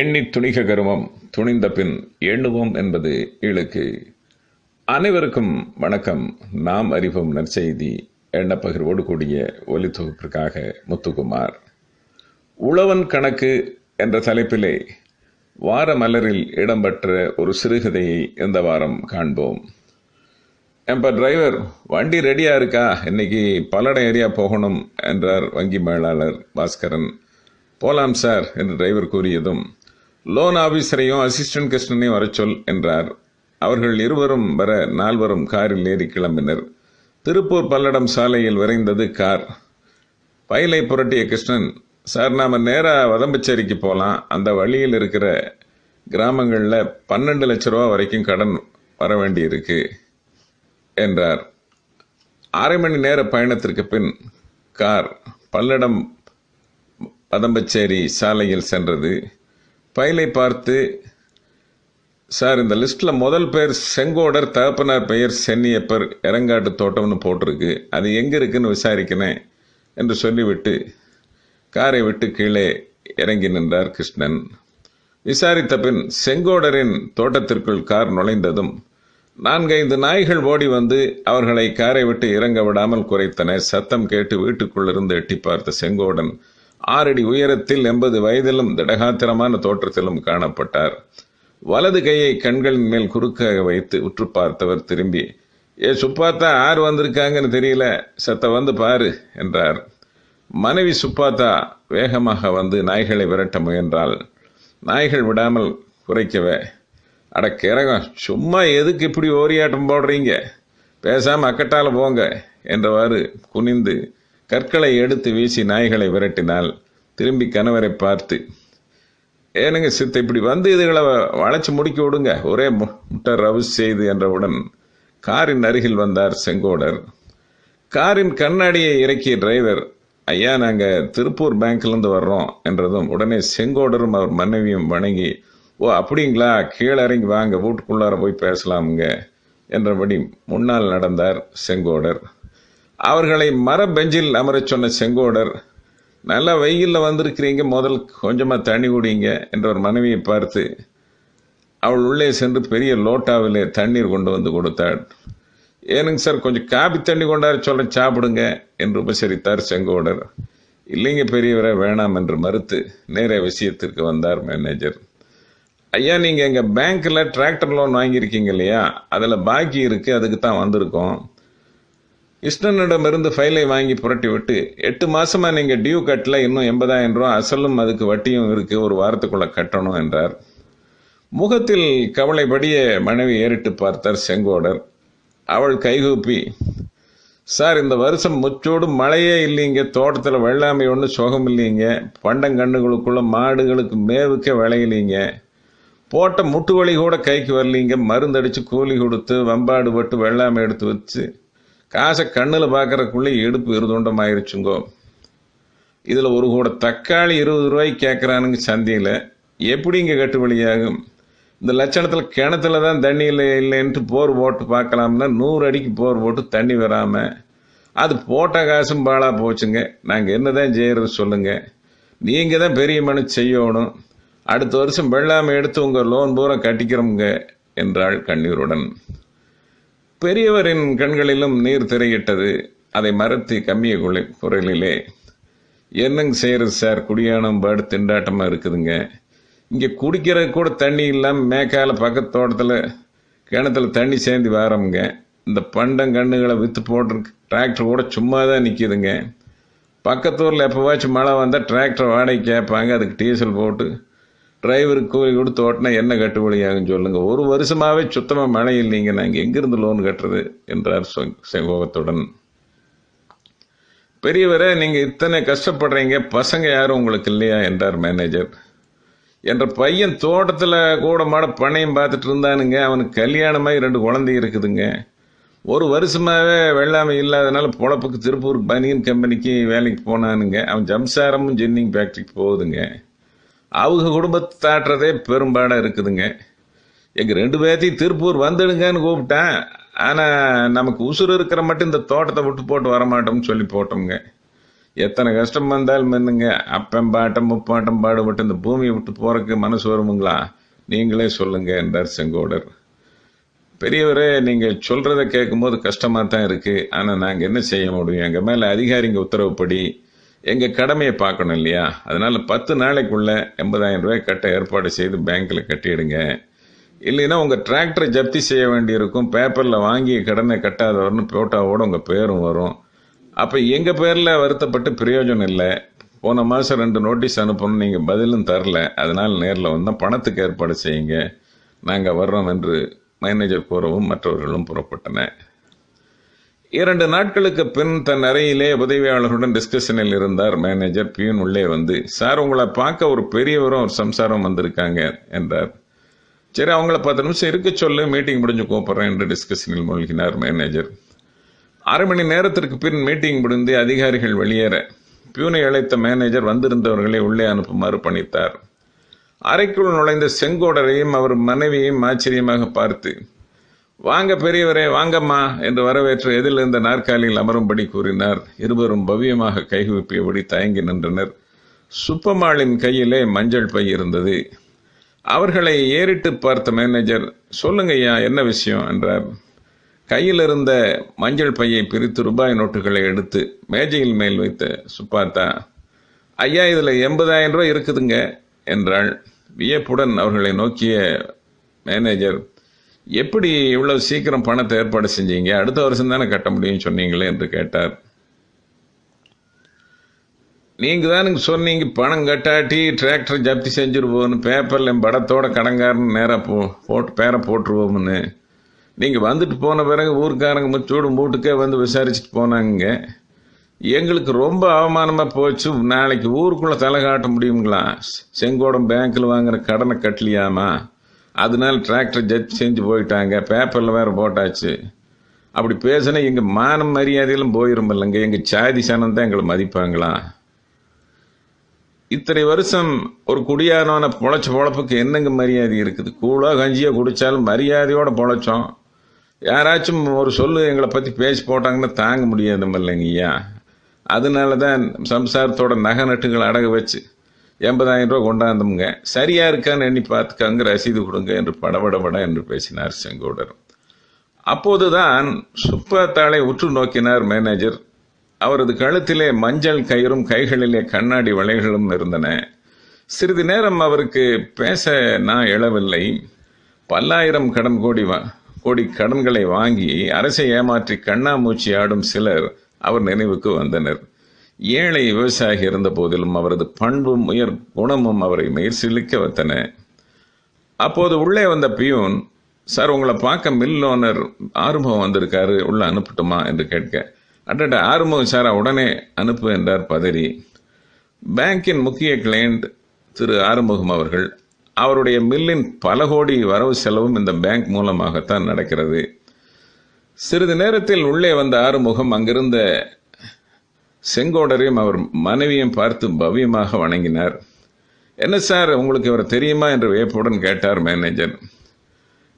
எண்ணி துணிக கருமம் துணிந்த பின் எண்ணுவோம் என்பது இழுக்கு அனைவருக்கும் வணக்கம் நாம் அறிவோம் நற்செய்தி எண்ண பகிர்வோடு கூடிய ஒலி தொகுப்பிற்காக முத்துக்குமார் உழவன் கணக்கு என்ற தலைப்பிலே வார மலரில் இடம்பெற்ற ஒரு சிறுகதையை இந்த வாரம் காண்போம் ஏன்பா டிரைவர் வண்டி ரெடியாக இருக்கா இன்னைக்கு பல்லடை ஏரியா போகணும் என்றார் வங்கி மேலாளர் பாஸ்கரன் போலாம் சார் என்று டிரைவர் கூறியதும் லோன் ஆபீசரையும் அசிஸ்டன்ட் கிருஷ்ணனையும் வர சொல் என்றார் அவர்கள் இருவரும் வர நால்வரும் காரில் ஏறி கிளம்பினர் திருப்பூர் பல்லடம் சாலையில் விரைந்தது கார் பயிலை புரட்டிய கிருஷ்ணன் சார் நாம் நேராக வதம்பச்சேரிக்கு போகலாம் அந்த வழியில் இருக்கிற கிராமங்களில் பன்னெண்டு லட்ச ரூபா வரைக்கும் கடன் வர வேண்டியிருக்கு என்றார் அரை மணி நேர பயணத்திற்கு பின் கார் பல்லடம் அதம்பச்சேரி சாலையில் சென்றது பயிலை பார்த்து சார் இந்த லிஸ்ட்டில் முதல் பேர் செங்கோடர் தகப்பனார் பெயர் சென்னியப்பர் இறங்காட்டு தோட்டம்னு போட்டிருக்கு அது எங்கே இருக்குன்னு விசாரிக்கினேன் என்று சொல்லிவிட்டு காரை விட்டு கீழே இறங்கி நின்றார் கிருஷ்ணன் விசாரித்த பின் செங்கோடரின் தோட்டத்திற்குள் கார் நுழைந்ததும் நான்கைந்து நாய்கள் ஓடி வந்து அவர்களை காரை விட்டு இறங்க விடாமல் குறைத்தன சத்தம் கேட்டு வீட்டுக்குள்ளிருந்து எட்டி பார்த்த செங்கோடன் ஆறடி உயரத்தில் எண்பது வயதிலும் திடகாத்திரமான தோற்றத்திலும் காணப்பட்டார் வலது கையை கண்களின் மேல் குறுக்காக வைத்து உற்று பார்த்தவர் திரும்பி ஏ சுப்பாத்தா யார் வந்திருக்காங்கன்னு தெரியல சத்த வந்து பாரு என்றார் மனைவி சுப்பாத்தா வேகமாக வந்து நாய்களை விரட்ட முயன்றால் நாய்கள் விடாமல் குறைக்கவே அட கிரகம் சும்மா எதுக்கு இப்படி ஓரியாட்டம் போடுறீங்க பேசாமல் அக்கட்டால் போங்க என்றவாறு குனிந்து கற்களை எடுத்து வீசி நாய்களை விரட்டினால் திரும்பி கணவரை பார்த்து ஏனுங்க சித்த இப்படி வந்து இதுகளை வளைச்சி முடிக்கி விடுங்க ஒரே முட்டை ரவுஸ் செய்து என்றவுடன் காரின் அருகில் வந்தார் செங்கோடர் காரின் கண்ணாடியை இறக்கிய டிரைவர் ஐயா நாங்கள் திருப்பூர் பேங்க்லேருந்து வர்றோம் என்றதும் உடனே செங்கோடரும் அவர் மனைவியும் வணங்கி ஓ அப்படிங்களா கீழே இறங்கி வாங்க வீட்டுக்குள்ளார போய் பேசலாமுங்க என்றபடி முன்னால் நடந்தார் செங்கோடர் அவர்களை மர பெஞ்சில் அமரச் சொன்ன செங்கோடர் நல்லா வெயிலில் வந்திருக்கிறீங்க முதல் கொஞ்சமாக தண்ணி குடிங்க என்ற ஒரு மனைவியை பார்த்து அவள் உள்ளே சென்று பெரிய லோட்டாவிலே தண்ணீர் கொண்டு வந்து கொடுத்தாள் ஏனுங்க சார் கொஞ்சம் காபி தண்ணி கொண்டாரு சொல்ல சாப்பிடுங்க என்று உபசரித்தார் செங்கோடர் இல்லைங்க பெரியவரை வேணாம் என்று மறுத்து நேர விஷயத்திற்கு வந்தார் மேனேஜர் ஐயா நீங்கள் எங்கள் பேங்க்கில் டிராக்டர் லோன் வாங்கியிருக்கீங்க இல்லையா அதில் பாக்கி இருக்குது அதுக்கு தான் வந்திருக்கோம் கிருஷ்ணனிடமிருந்து ஃபைலை வாங்கி புரட்டி விட்டு எட்டு மாசமா நீங்கள் டியூ கட்டல இன்னும் எண்பதாயிரம் ரூபா அசலும் அதுக்கு வட்டியும் இருக்குது ஒரு வாரத்துக்குள்ளே கட்டணும் என்றார் முகத்தில் கவலைப்படிய மனைவி ஏறிட்டு பார்த்தார் செங்கோடர் அவள் கைகூப்பி சார் இந்த வருஷம் முச்சோடு மழையே இல்லைங்க தோட்டத்தில் வெள்ளாமை ஒன்றும் சுகம் இல்லைங்க பண்டங்கண்ணுகளுக்குள்ள மாடுகளுக்கு மேவுக்க விளையலிங்க போட்ட முட்டு கூட கைக்கு வரலிங்க மருந்தடித்து கூலி கொடுத்து வம்பாடு போட்டு வெள்ளாமை எடுத்து வச்சு காசை கண்ணில் பார்க்குறக்குள்ளே எடுப்பு இருதுண்டம் ஆயிருச்சுங்கோ இதில் ஒரு கூட தக்காளி இருபது ரூபாய்க்கு கேட்குறானுங்க சந்தையில் எப்படி இங்கே கட்டு இந்த லட்சணத்தில் கிணத்துல தான் தண்ணி இல்லை இல்லைன்ட்டு போர் போட்டு பார்க்கலாம்னா நூறு அடிக்கு போர் போட்டு தண்ணி வராமல் அது போட்ட காசும் பாழாக போச்சுங்க நாங்கள் என்ன தான் செய்கிறது சொல்லுங்கள் நீங்கள் தான் பெரிய மனு செய்யணும் அடுத்த வருஷம் வெள்ளாமை எடுத்து உங்கள் லோன் பூரா கட்டிக்கிறோமுங்க என்றாள் கண்ணீருடன் பெரியவரின் கண்களிலும் நீர் திரையிட்டது அதை மறத்தி கம்மிய குலை குரலிலே என்னங்க செய்கிறது சார் குடியானம் பாடு திண்டாட்டமாக இருக்குதுங்க இங்கே குடிக்கிற கூட தண்ணி இல்லாமல் மேக்கால பக்கத்து தோட்டத்தில் கிணத்துல தண்ணி சேர்ந்து வாரமுங்க இந்த பண்டம் கண்ணுகளை விற்று போட்டு டிராக்டர் கூட சும்மா தான் நிற்கிதுங்க பக்கத்தூரில் எப்போவாச்சும் மழை வந்தால் டிராக்டர் வாடகை கேட்பாங்க அதுக்கு டீசல் போட்டு டிரைவருக்கு கூலி கொடுத்து ஓட்டினா என்ன கட்டுப்படி ஆகும் சொல்லுங்கள் ஒரு வருஷமாகவே சுத்தமாக மழை இல்லைங்க நாங்கள் எங்கேருந்து லோன் கட்டுறது என்றார் செங்கோகத்துடன் பெரியவரே நீங்கள் இத்தனை கஷ்டப்படுறீங்க பசங்க யாரும் உங்களுக்கு இல்லையா என்றார் மேனேஜர் என்ற பையன் தோட்டத்தில் கூட மாட பணையும் பார்த்துட்டு இருந்தானுங்க அவனுக்கு கல்யாணமாகி ரெண்டு குழந்தை இருக்குதுங்க ஒரு வருஷமாகவே வெள்ளாமை இல்லாதனால பொழப்புக்கு திருப்பூர் பனியன் கம்பெனிக்கு வேலைக்கு போனானுங்க அவன் ஜம்சாரமும் ஜென்னிங் ஃபேக்ட்ரிக்கு போகுதுங்க அவங்க குடும்பத்தாட்டுறதே பெரும்பாடாக இருக்குதுங்க எங்கள் ரெண்டு பேர்த்தையும் திருப்பூர் வந்துடுங்கன்னு கூப்பிட்டேன் ஆனால் நமக்கு உசுறு இருக்கிற மட்டும் இந்த தோட்டத்தை விட்டு போட்டு வரமாட்டோம்னு சொல்லி போட்டோம்ங்க எத்தனை கஷ்டம் வந்தாலும் என்னங்க அப்பம் பாட்டம் முப்பாட்டம் பாடுபட்டு இந்த பூமியை விட்டு போகிறக்கு மனசு வருமுங்களா நீங்களே சொல்லுங்க என்றார் செங்கோடர் பெரியவரே நீங்கள் சொல்கிறத கேட்கும்போது கஷ்டமாக தான் இருக்குது ஆனால் நாங்கள் என்ன செய்ய முடியும் எங்கள் மேலே அதிகாரிங்க உத்தரவுப்படி எங்கள் கடமையை பார்க்கணும் இல்லையா அதனால் பத்து நாளைக்குள்ளே எண்பதாயிரம் ரூபாய் கட்ட ஏற்பாடு செய்து பேங்க்கில் கட்டிடுங்க இல்லைன்னா உங்கள் டிராக்டரை ஜப்தி செய்ய வேண்டியிருக்கும் பேப்பரில் வாங்கி கடனை கட்டாதவர்னு போட்டாவோட உங்கள் பேரும் வரும் அப்போ எங்கள் பேரில் வருத்தப்பட்டு பிரயோஜனம் இல்லை போன மாதம் ரெண்டு நோட்டீஸ் அனுப்பணும் நீங்கள் பதிலும் தரல அதனால் நேரில் வந்தால் பணத்துக்கு ஏற்பாடு செய்யுங்க நாங்கள் வர்றோம் என்று மேனேஜர் கூறவும் மற்றவர்களும் புறப்பட்டனர் இரண்டு நாட்களுக்கு பின் தன் அறையிலே உதவியாளருடன் டிஸ்கஷனில் இருந்தார் மேனேஜர் பியூன் உள்ளே வந்து சார் உங்களை பார்க்க ஒரு பெரியவரும் ஒரு சம்சாரம் வந்திருக்காங்க என்றார் சரி அவங்கள பத்து நிமிஷம் இருக்க சொல்லு மீட்டிங் முடிஞ்சு கூப்பிட்றேன் என்று டிஸ்கஷனில் மூழ்கினார் மேனேஜர் அரை மணி நேரத்திற்கு பின் மீட்டிங் முடிந்து அதிகாரிகள் வெளியேற பியூனை அழைத்த மேனேஜர் வந்திருந்தவர்களை உள்ளே அனுப்புமாறு பணித்தார் அறைக்குள் நுழைந்த செங்கோடரையும் அவர் மனைவியையும் ஆச்சரியமாக பார்த்து வாங்க பெரியவரே வாங்கம்மா என்று வரவேற்று எதிலிருந்த நாற்காலியில் அமரும்படி கூறினார் இருவரும் பவ்யமாக கைகுப்பியபடி தயங்கி நின்றனர் சுப்பம்மாளின் கையிலே மஞ்சள் பை இருந்தது அவர்களை ஏறிட்டு பார்த்த மேனேஜர் சொல்லுங்கய்யா என்ன விஷயம் என்றார் கையில் இருந்த மஞ்சள் பையை பிரித்து ரூபாய் நோட்டுகளை எடுத்து மேஜையில் மேல் வைத்த சுப்பாத்தா ஐயா இதில் எண்பதாயிரம் ரூபாய் இருக்குதுங்க என்றாள் வியப்புடன் அவர்களை நோக்கிய மேனேஜர் எப்படி இவ்வளோ சீக்கிரம் பணத்தை ஏற்பாடு செஞ்சீங்க அடுத்த வருஷம் தானே கட்ட முடியும்னு சொன்னீங்களே என்று கேட்டார் நீங்கள் தானுங்க சொன்னீங்க பணம் கட்டாட்டி டிராக்டர் ஜப்தி செஞ்சுருவோன்னு பேப்பரில் என் படத்தோட கடங்காரன்னு நேராக போ போட்டு பேரை போட்டுருவோம்னு நீங்கள் வந்துட்டு போன பிறகு ஊருக்காரங்க முச்சூடு மூட்டுக்கே வந்து விசாரிச்சுட்டு போனாங்க எங்களுக்கு ரொம்ப அவமானமாக போச்சு நாளைக்கு ஊருக்குள்ளே தலை காட்ட முடியுங்களா செங்கோடம் பேங்க்கில் வாங்குகிற கடனை கட்டலியாமா அதனால டிராக்டர் ஜட்ஜ் செஞ்சு போயிட்டாங்க பேப்பரில் வேறு போட்டாச்சு அப்படி பேசுனா எங்கள் மானம் மரியாதையெல்லாம் போயிடும் இல்லைங்க எங்கள் சாதி சனம் தான் எங்களை மதிப்பாங்களா இத்தனை வருஷம் ஒரு குடியானவனை பொழைச்ச பொழப்புக்கு என்னங்க மரியாதை இருக்குது கூழோ கஞ்சியோ குடித்தாலும் மரியாதையோடு பொழைச்சோம் யாராச்சும் ஒரு சொல்லு எங்களை பற்றி பேசி போட்டாங்கன்னா தாங்க முடியாது அதனால தான் சம்சாரத்தோட நகை நட்டுகள் அடகு வச்சு எண்பதாயிரம் ரூபா கொண்டாந்தோம்ங்க சரியா இருக்கான்னு எண்ணி பார்த்துக்காங்க ரசீது கொடுங்க என்று படபடபட என்று பேசினார் செங்கோடர் அப்போதுதான் சுப்பத்தாளை உற்று நோக்கினார் மேனேஜர் அவரது கழுத்திலே மஞ்சள் கயிறும் கைகளிலே கண்ணாடி வளைகளும் இருந்தன சிறிது நேரம் அவருக்கு பேச நான் எழவில்லை பல்லாயிரம் கடன் கோடி வா கோடி கடன்களை வாங்கி அரசை ஏமாற்றி கண்ணாமூச்சி ஆடும் சிலர் அவர் நினைவுக்கு வந்தனர் ஏழை விவசாயி இருந்த போதிலும் அவரது பண்பும் உயர் குணமும் அவரை மேற்சிலிக்க வைத்தன அப்போது உள்ளே வந்த பியூன் சார் உங்களை பார்க்க மில் ஓனர் ஆறுமுகம் வந்திருக்காரு உள்ள அனுப்பட்டுமா என்று கேட்க அட்ட ஆறுமுகம் சார் உடனே அனுப்பு என்றார் பதறி பேங்கின் முக்கிய கிளையண்ட் திரு ஆறுமுகம் அவர்கள் அவருடைய மில்லின் பல கோடி வரவு செலவும் இந்த பேங்க் மூலமாகத்தான் நடக்கிறது சிறிது நேரத்தில் உள்ளே வந்த ஆறுமுகம் அங்கிருந்த செங்கோடரையும் அவர் மனைவியும் பார்த்து பவ்யமாக வணங்கினார் என்ன சார் உங்களுக்கு இவர் தெரியுமா என்று வியப்புடன் கேட்டார் மேனேஜர்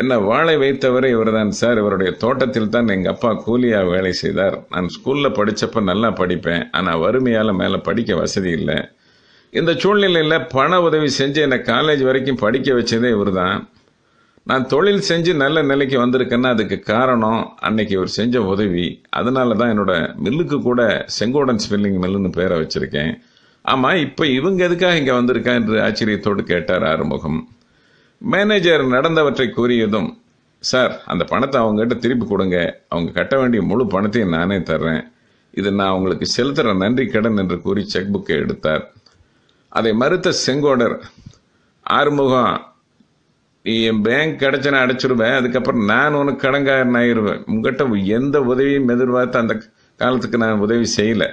என்ன வாழை வைத்தவரை இவர்தான் சார் இவருடைய தோட்டத்தில் தான் எங்கள் அப்பா கூலியாக வேலை செய்தார் நான் ஸ்கூலில் படித்தப்போ நல்லா படிப்பேன் ஆனால் வறுமையால் மேலே படிக்க வசதி இல்லை இந்த சூழ்நிலையில் பண உதவி செஞ்சு என்னை காலேஜ் வரைக்கும் படிக்க வச்சதே இவர் தான் நான் தொழில் செஞ்சு நல்ல நிலைக்கு வந்திருக்கேன்னா அதுக்கு காரணம் அன்னைக்கு அவர் செஞ்ச உதவி அதனால தான் என்னோட மில்லுக்கு கூட செங்கோடன் ஸ்பில்லிங் மில்லுன்னு பேரை வச்சுருக்கேன் ஆமாம் இப்போ இவங்க எதுக்காக இங்கே வந்திருக்கா என்று ஆச்சரியத்தோடு கேட்டார் ஆறுமுகம் மேனேஜர் நடந்தவற்றை கூறியதும் சார் அந்த பணத்தை அவங்ககிட்ட திருப்பி கொடுங்க அவங்க கட்ட வேண்டிய முழு பணத்தையும் நானே தர்றேன் இது நான் அவங்களுக்கு செலுத்துகிற நன்றி கடன் என்று கூறி செக் புக்கை எடுத்தார் அதை மறுத்த செங்கோடர் ஆறுமுகம் நீ என் பேங்க் கிடைச்ச நான் அடைச்சிருவேன் அதுக்கப்புறம் நான் உனக்கு கடங்காரன் ஆயிடுவேன் உங்ககிட்ட எந்த உதவியும் எதிர்பார்த்து அந்த காலத்துக்கு நான் உதவி செய்யலை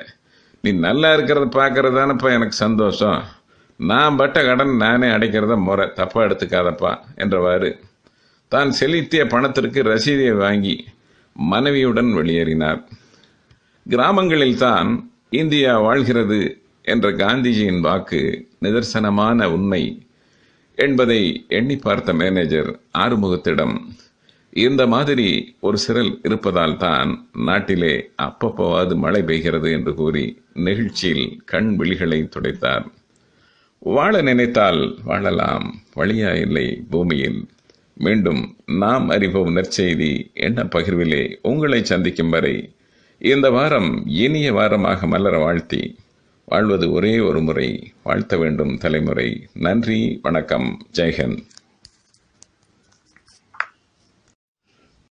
நீ நல்லா இருக்கிறத பார்க்கறது தானப்பா எனக்கு சந்தோஷம் நான் பட்ட கடன் நானே அடைக்கிறத முறை தப்பாக எடுத்துக்காதப்பா என்றவாறு தான் செலுத்திய பணத்திற்கு ரசீதியை வாங்கி மனைவியுடன் வெளியேறினார் கிராமங்களில் தான் இந்தியா வாழ்கிறது என்ற காந்திஜியின் வாக்கு நிதர்சனமான உண்மை என்பதை எண்ணி பார்த்த மேனேஜர் ஆறுமுகத்திடம் இந்த மாதிரி ஒரு சிறல் இருப்பதால் தான் நாட்டிலே அப்பப்போவாது மழை பெய்கிறது என்று கூறி நெகிழ்ச்சியில் கண் விழிகளை துடைத்தார் வாழ நினைத்தால் வாழலாம் வழியா இல்லை பூமியில் மீண்டும் நாம் அறிவோம் நற்செய்தி என்ன பகிர்விலே உங்களை சந்திக்கும் வரை இந்த வாரம் இனிய வாரமாக மலர வாழ்த்தி வாழ்வது ஒரே ஒரு முறை வாழ்த்த வேண்டும் தலைமுறை நன்றி வணக்கம் ஜெய்ஹந்த்